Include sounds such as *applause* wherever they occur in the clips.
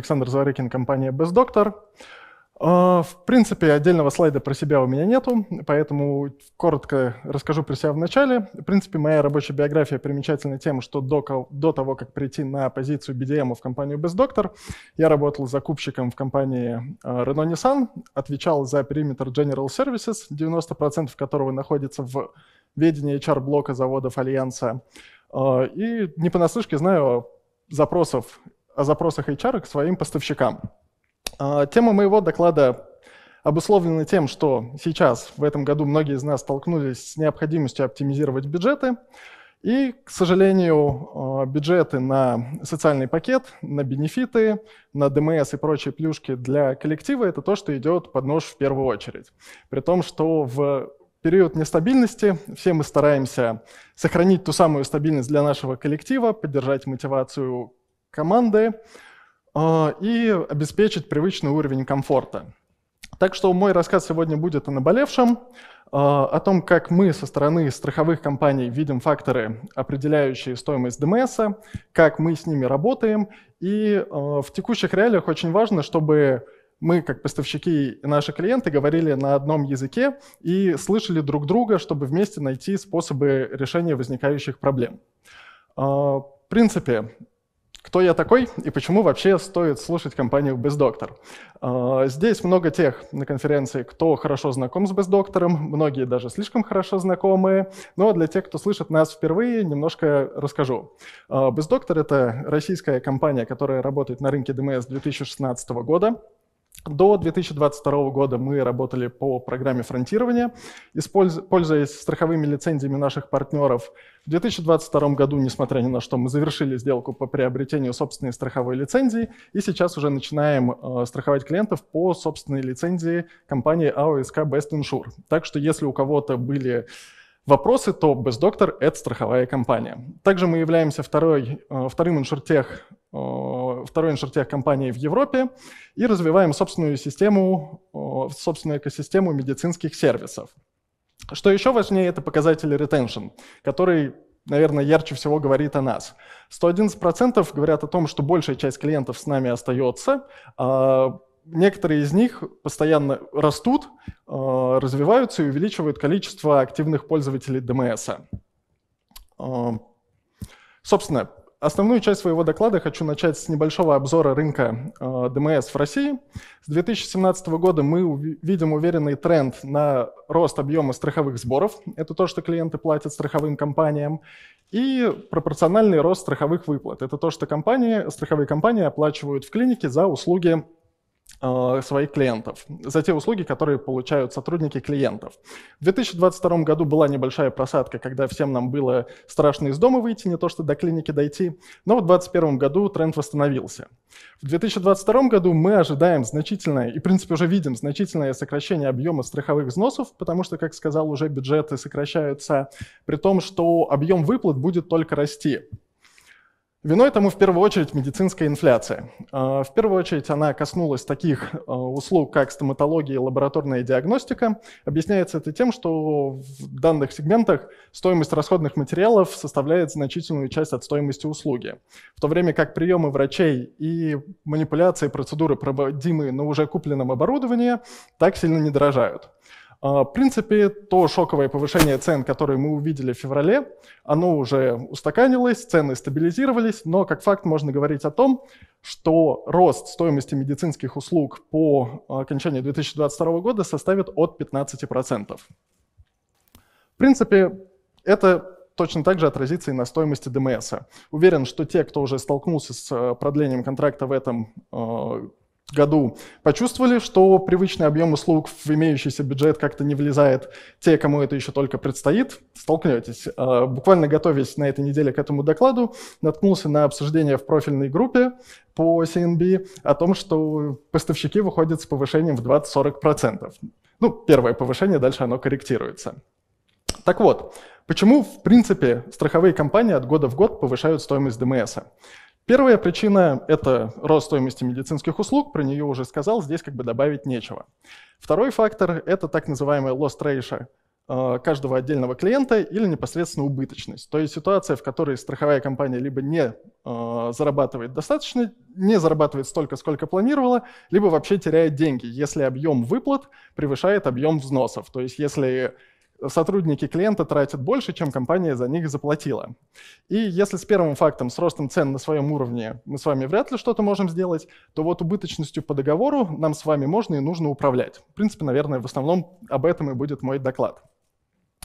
Александр Зарыкин, компания BestDoctor. А, в принципе, отдельного слайда про себя у меня нету, поэтому коротко расскажу про себя в начале. В принципе, моя рабочая биография примечательна тем, что до, до того, как прийти на позицию BDM в компанию BestDoctor, я работал закупщиком в компании а, Renault Nissan, отвечал за периметр General Services, 90% которого находится в ведении HR-блока заводов Альянса. А, и не понаслышке знаю запросов о запросах HR к своим поставщикам. А, тема моего доклада обусловлена тем, что сейчас, в этом году, многие из нас столкнулись с необходимостью оптимизировать бюджеты, и, к сожалению, а, бюджеты на социальный пакет, на бенефиты, на ДМС и прочие плюшки для коллектива – это то, что идет под нож в первую очередь. При том, что в период нестабильности все мы стараемся сохранить ту самую стабильность для нашего коллектива, поддержать мотивацию команды а, и обеспечить привычный уровень комфорта. Так что мой рассказ сегодня будет о наболевшем, а, о том, как мы со стороны страховых компаний видим факторы, определяющие стоимость ДМС, как мы с ними работаем. И а, в текущих реалиях очень важно, чтобы мы, как поставщики и наши клиенты, говорили на одном языке и слышали друг друга, чтобы вместе найти способы решения возникающих проблем. В принципе, кто я такой и почему вообще стоит слушать компанию «Бездоктор»? А, здесь много тех на конференции, кто хорошо знаком с «Бездоктором», многие даже слишком хорошо знакомые, но для тех, кто слышит нас впервые, немножко расскажу. «Бездоктор» а, — это российская компания, которая работает на рынке ДМС с 2016 года. До 2022 года мы работали по программе фронтирования, пользуясь страховыми лицензиями наших партнеров. В 2022 году, несмотря ни на что, мы завершили сделку по приобретению собственной страховой лицензии и сейчас уже начинаем э, страховать клиентов по собственной лицензии компании АОСК Best Insure. Так что если у кого-то были вопросы, то BestDoctor — это страховая компания. Также мы являемся второй, э, вторым иншуртех э, второй инжертех компании в Европе и развиваем собственную систему, собственную экосистему медицинских сервисов. Что еще важнее, это показатели retention, который наверное, ярче всего говорит о нас. 111% говорят о том, что большая часть клиентов с нами остается. А некоторые из них постоянно растут, а, развиваются и увеличивают количество активных пользователей ДМС. А, собственно, Основную часть своего доклада хочу начать с небольшого обзора рынка э, ДМС в России. С 2017 года мы видим уверенный тренд на рост объема страховых сборов. Это то, что клиенты платят страховым компаниям. И пропорциональный рост страховых выплат. Это то, что компании, страховые компании оплачивают в клинике за услуги Э, своих клиентов, за те услуги, которые получают сотрудники клиентов. В 2022 году была небольшая просадка, когда всем нам было страшно из дома выйти, не то что до клиники дойти, но в 2021 году тренд восстановился. В 2022 году мы ожидаем значительное, и в принципе уже видим значительное сокращение объема страховых взносов, потому что, как сказал, уже бюджеты сокращаются, при том, что объем выплат будет только расти. Виной тому в первую очередь медицинская инфляция. А, в первую очередь она коснулась таких а, услуг, как стоматология и лабораторная диагностика. Объясняется это тем, что в данных сегментах стоимость расходных материалов составляет значительную часть от стоимости услуги, в то время как приемы врачей и манипуляции, процедуры, проводимые на уже купленном оборудовании, так сильно не дорожают. А, в принципе, то шоковое повышение цен, которое мы увидели в феврале, оно уже устаканилось, цены стабилизировались, но как факт можно говорить о том, что рост стоимости медицинских услуг по а, окончанию 2022 года составит от 15%. В принципе, это точно так же отразится и на стоимости ДМС. Уверен, что те, кто уже столкнулся с а, продлением контракта в этом году почувствовали, что привычный объем услуг в имеющийся бюджет как-то не влезает, те, кому это еще только предстоит, столкнетесь. А, буквально готовясь на этой неделе к этому докладу, наткнулся на обсуждение в профильной группе по CNB о том, что поставщики выходят с повышением в 20-40%. Ну, первое повышение, дальше оно корректируется. Так вот, почему, в принципе, страховые компании от года в год повышают стоимость ДМСа? Первая причина – это рост стоимости медицинских услуг, про нее уже сказал, здесь как бы добавить нечего. Второй фактор – это так называемая loss ratio э, каждого отдельного клиента или непосредственно убыточность. То есть ситуация, в которой страховая компания либо не э, зарабатывает достаточно, не зарабатывает столько, сколько планировала, либо вообще теряет деньги, если объем выплат превышает объем взносов. То есть если сотрудники клиента тратят больше, чем компания за них заплатила. И если с первым фактом, с ростом цен на своем уровне мы с вами вряд ли что-то можем сделать, то вот убыточностью по договору нам с вами можно и нужно управлять. В принципе, наверное, в основном об этом и будет мой доклад.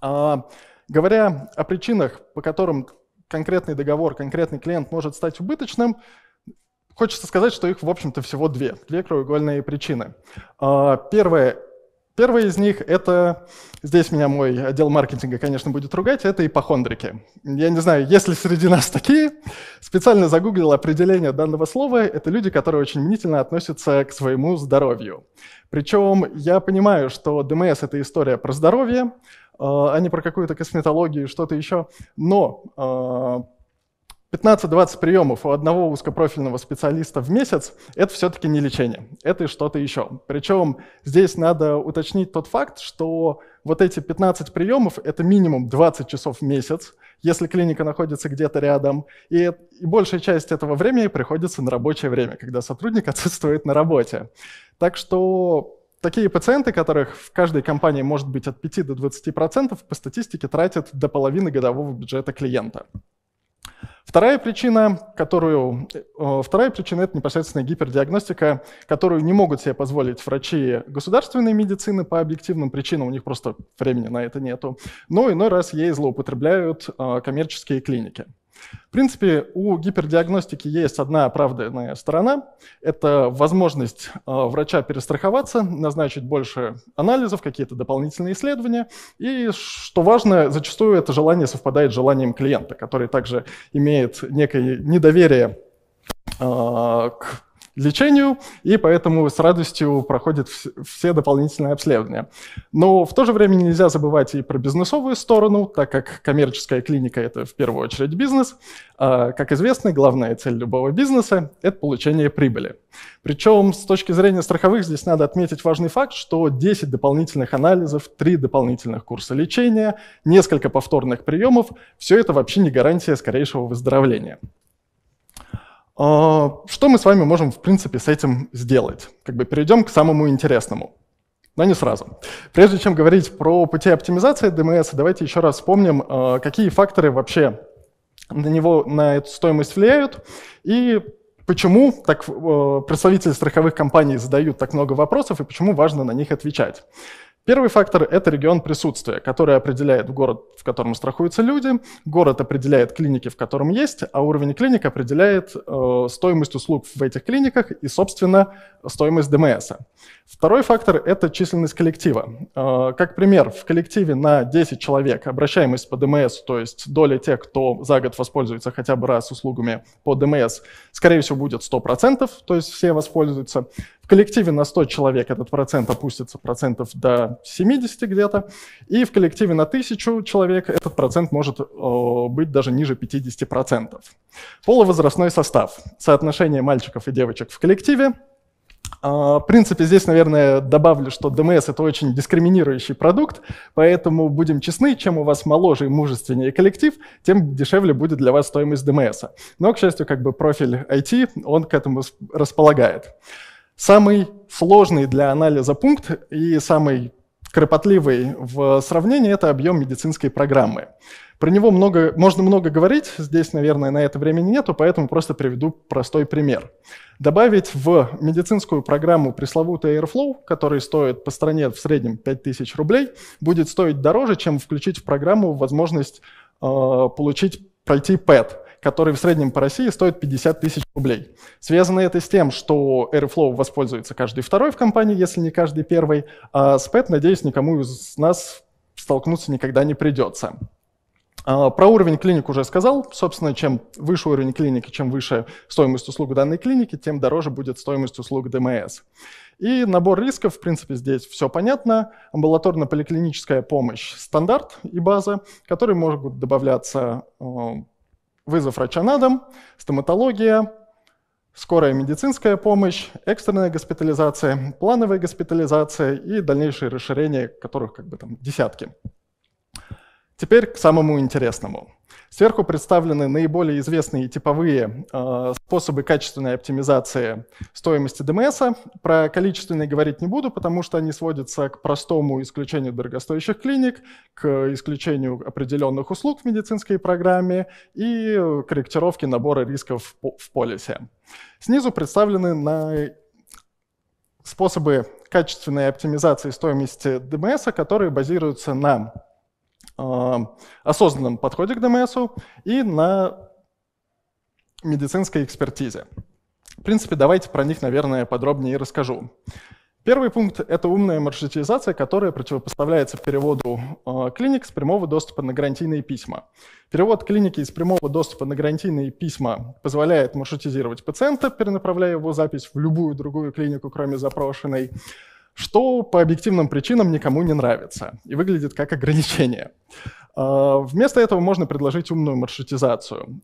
А, говоря о причинах, по которым конкретный договор, конкретный клиент может стать убыточным, хочется сказать, что их, в общем-то, всего две. Две краеугольные причины. А, первое Первый из них — это... Здесь меня мой отдел маркетинга, конечно, будет ругать, это ипохондрики. Я не знаю, есть ли среди нас такие. Специально загуглил определение данного слова. Это люди, которые очень мнительно относятся к своему здоровью. Причем я понимаю, что ДМС — это история про здоровье, а, а не про какую-то косметологию и что-то еще. Но а, 15-20 приемов у одного узкопрофильного специалиста в месяц – это все-таки не лечение, это что-то еще. Причем здесь надо уточнить тот факт, что вот эти 15 приемов – это минимум 20 часов в месяц, если клиника находится где-то рядом, и, и большая часть этого времени приходится на рабочее время, когда сотрудник *laughs* отсутствует на работе. Так что такие пациенты, которых в каждой компании может быть от 5 до 20%, по статистике тратят до половины годового бюджета клиента. Вторая причина, которую, э, вторая причина – это непосредственная гипердиагностика, которую не могут себе позволить врачи государственной медицины по объективным причинам, у них просто времени на это нету. Но иной раз ей злоупотребляют э, коммерческие клиники. В принципе, у гипердиагностики есть одна оправданная сторона. Это возможность э, врача перестраховаться, назначить больше анализов, какие-то дополнительные исследования. И, что важно, зачастую это желание совпадает с желанием клиента, который также имеет некое недоверие э, к лечению, и поэтому с радостью проходят все дополнительные обследования. Но в то же время нельзя забывать и про бизнесовую сторону, так как коммерческая клиника – это в первую очередь бизнес. А, как известно, главная цель любого бизнеса – это получение прибыли. Причем с точки зрения страховых здесь надо отметить важный факт, что 10 дополнительных анализов, 3 дополнительных курса лечения, несколько повторных приемов – все это вообще не гарантия скорейшего выздоровления. А, что мы с вами можем, в принципе, с этим сделать? Как бы перейдем к самому интересному. Но не сразу. Прежде чем говорить про пути оптимизации DMS, давайте еще раз вспомним, а, какие факторы вообще на него, на эту стоимость влияют и почему так э, представители страховых компаний задают так много вопросов и почему важно на них отвечать. Первый фактор – это регион присутствия, который определяет город, в котором страхуются люди, город определяет клиники, в котором есть, а уровень клиник определяет э, стоимость услуг в этих клиниках и, собственно, стоимость ДМС. Второй фактор – это численность коллектива. Э, как пример, в коллективе на 10 человек обращаемость по ДМС, то есть доля тех, кто за год воспользуется хотя бы раз услугами по ДМС, скорее всего, будет 100%, то есть все воспользуются. В коллективе на 100 человек этот процент опустится процентов до 70 где-то, и в коллективе на 1000 человек этот процент может э, быть даже ниже 50%. Полувозрастной состав. Соотношение мальчиков и девочек в коллективе а, в принципе, здесь, наверное, добавлю, что ДМС – это очень дискриминирующий продукт, поэтому будем честны, чем у вас моложе и мужественнее коллектив, тем дешевле будет для вас стоимость ДМС. Но, к счастью, как бы профиль IT, он к этому располагает. Самый сложный для анализа пункт и самый кропотливый в сравнении – это объем медицинской программы. Про него много, можно много говорить, здесь, наверное, на это времени нету, поэтому просто приведу простой пример. Добавить в медицинскую программу пресловутый Airflow, который стоит по стране в среднем 5000 рублей, будет стоить дороже, чем включить в программу возможность э, получить, пройти PET – который в среднем по России стоит 50 тысяч рублей. Связано это с тем, что Airflow воспользуется каждый второй в компании, если не каждый первый, а с PET, надеюсь, никому из нас столкнуться никогда не придется. А, про уровень клиник уже сказал. Собственно, чем выше уровень клиники, чем выше стоимость услуг данной клиники, тем дороже будет стоимость услуг ДМС. И набор рисков, в принципе, здесь все понятно. Амбулаторно-поликлиническая помощь – стандарт и база, которые могут добавляться а, вызов врача на дом, стоматология, скорая медицинская помощь, экстренная госпитализация, плановая госпитализация и дальнейшие расширения, которых как бы там десятки. Теперь к самому интересному. Сверху представлены наиболее известные типовые э, способы качественной оптимизации стоимости ДМС. Про количественные говорить не буду, потому что они сводятся к простому исключению дорогостоящих клиник, к исключению определенных услуг в медицинской программе и корректировке набора рисков в полисе. Снизу представлены на способы качественной оптимизации стоимости ДМС, которые базируются на а, осознанном подходе к ДМС и на медицинской экспертизе. В принципе, давайте про них, наверное, подробнее расскажу. Первый пункт – это умная маршрутизация, которая противопоставляется переводу э, клиник с прямого доступа на гарантийные письма. Перевод клиники из прямого доступа на гарантийные письма позволяет маршрутизировать пациента, перенаправляя его запись в любую другую клинику, кроме запрошенной что по объективным причинам никому не нравится и выглядит как ограничение. А, вместо этого можно предложить умную маршрутизацию.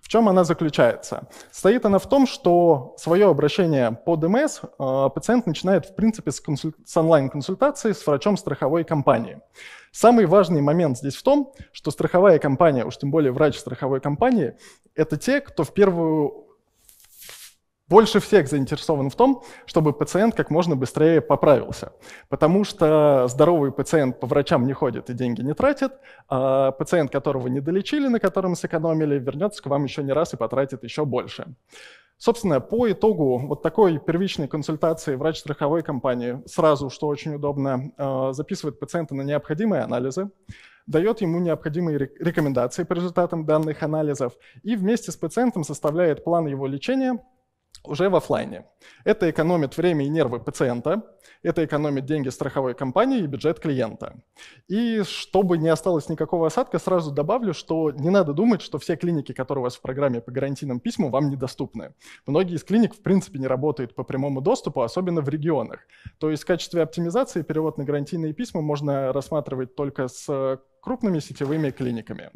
В чем она заключается? Стоит она в том, что свое обращение по ДМС а, пациент начинает, в принципе, с, консуль... с онлайн-консультации с врачом страховой компании. Самый важный момент здесь в том, что страховая компания, уж тем более врач страховой компании, это те, кто в первую больше всех заинтересован в том, чтобы пациент как можно быстрее поправился. Потому что здоровый пациент по врачам не ходит и деньги не тратит, а пациент, которого не долечили, на котором сэкономили, вернется к вам еще не раз и потратит еще больше. Собственно, по итогу вот такой первичной консультации врач страховой компании сразу, что очень удобно, э, записывает пациента на необходимые анализы, дает ему необходимые рекомендации по результатам данных анализов и вместе с пациентом составляет план его лечения – уже в офлайне. Это экономит время и нервы пациента, это экономит деньги страховой компании и бюджет клиента. И чтобы не осталось никакого осадка, сразу добавлю, что не надо думать, что все клиники, которые у вас в программе по гарантийным письмам, вам недоступны. Многие из клиник в принципе не работают по прямому доступу, особенно в регионах. То есть в качестве оптимизации перевод на гарантийные письма можно рассматривать только с крупными сетевыми клиниками.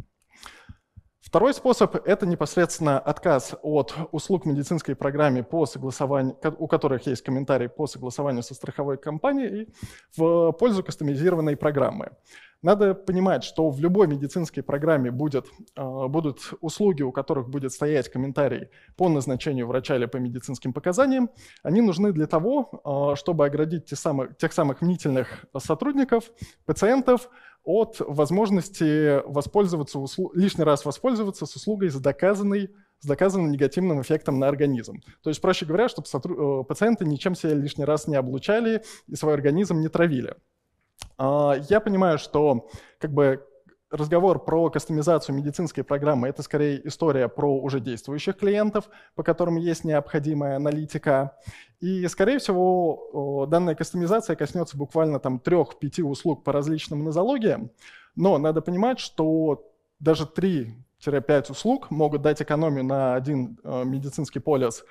Второй способ – это непосредственно отказ от услуг медицинской программе, по согласованию, у которых есть комментарий по согласованию со страховой компанией, в пользу кастомизированной программы. Надо понимать, что в любой медицинской программе будет, э, будут услуги, у которых будет стоять комментарий по назначению врача или по медицинским показаниям. Они нужны для того, э, чтобы оградить те самых, тех самых мнительных сотрудников, пациентов от возможности воспользоваться услу... лишний раз воспользоваться с услугой с, доказанной, с доказанным негативным эффектом на организм. То есть, проще говоря, чтобы сотру... Э, пациенты ничем себя лишний раз не облучали и свой организм не травили. А, я понимаю, что как бы разговор про кастомизацию медицинской программы – это скорее история про уже действующих клиентов, по которым есть необходимая аналитика. И, скорее всего, данная кастомизация коснется буквально там 3-5 услуг по различным нозологиям. Но надо понимать, что даже 3-5 услуг могут дать экономию на один э, медицинский полис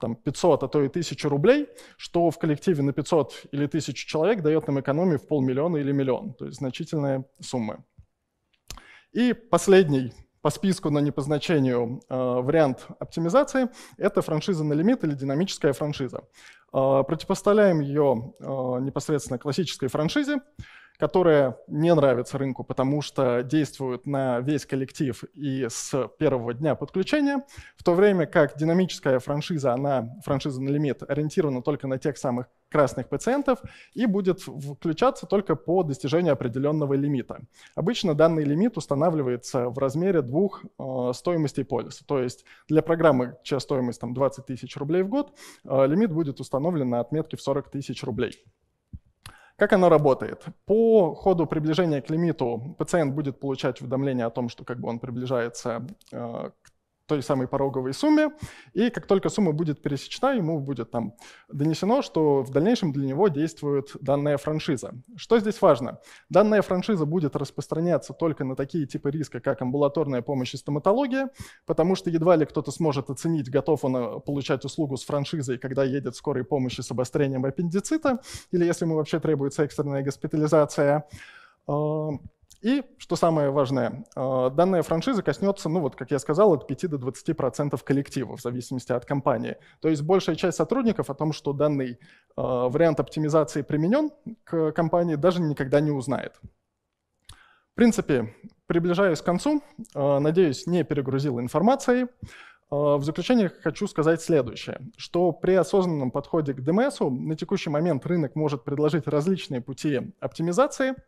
там 500, а то и 1000 рублей, что в коллективе на 500 или 1000 человек дает нам экономию в полмиллиона или миллион, то есть значительные суммы. И последний по списку, но не по значению, э, вариант оптимизации – это франшиза на лимит или динамическая франшиза. Э, противопоставляем ее э, непосредственно классической франшизе которая не нравится рынку, потому что действует на весь коллектив и с первого дня подключения, в то время как динамическая франшиза, она, франшиза на лимит, ориентирована только на тех самых красных пациентов и будет включаться только по достижению определенного лимита. Обычно данный лимит устанавливается в размере двух э, стоимостей полиса. То есть для программы, чья стоимость там, 20 тысяч рублей в год, э, лимит будет установлен на отметке в 40 тысяч рублей. Как оно работает? По ходу приближения к лимиту пациент будет получать уведомление о том, что как бы он приближается э, к той самой пороговой сумме, и как только сумма будет пересечена, ему будет там донесено, что в дальнейшем для него действует данная франшиза. Что здесь важно? Данная франшиза будет распространяться только на такие типы риска, как амбулаторная помощь и стоматология, потому что едва ли кто-то сможет оценить, готов он э, получать услугу с франшизой, когда едет скорой помощи с обострением аппендицита, или если ему вообще требуется экстренная госпитализация. Э, и, что самое важное, э, данная франшиза коснется, ну вот, как я сказал, от 5 до 20% процентов коллектива, в зависимости от компании. То есть большая часть сотрудников о том, что данный э, вариант оптимизации применен к компании, даже никогда не узнает. В принципе, приближаюсь к концу. Э, надеюсь, не перегрузил информацией. В заключение хочу сказать следующее, что при осознанном подходе к ДМСу на текущий момент рынок может предложить различные пути оптимизации –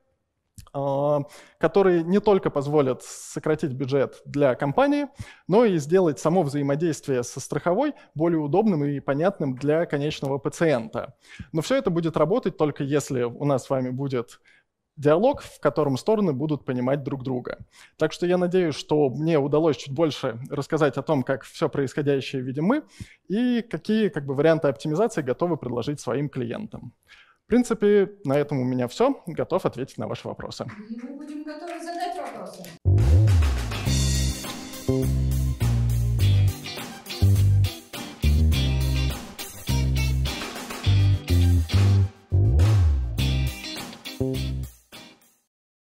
а, которые не только позволят сократить бюджет для компании, но и сделать само взаимодействие со страховой более удобным и понятным для конечного пациента. Но все это будет работать только если у нас с вами будет диалог, в котором стороны будут понимать друг друга. Так что я надеюсь, что мне удалось чуть больше рассказать о том, как все происходящее видим мы и какие как бы, варианты оптимизации готовы предложить своим клиентам. В принципе, на этом у меня все. Готов ответить на ваши вопросы. Мы будем готовы задать вопросы.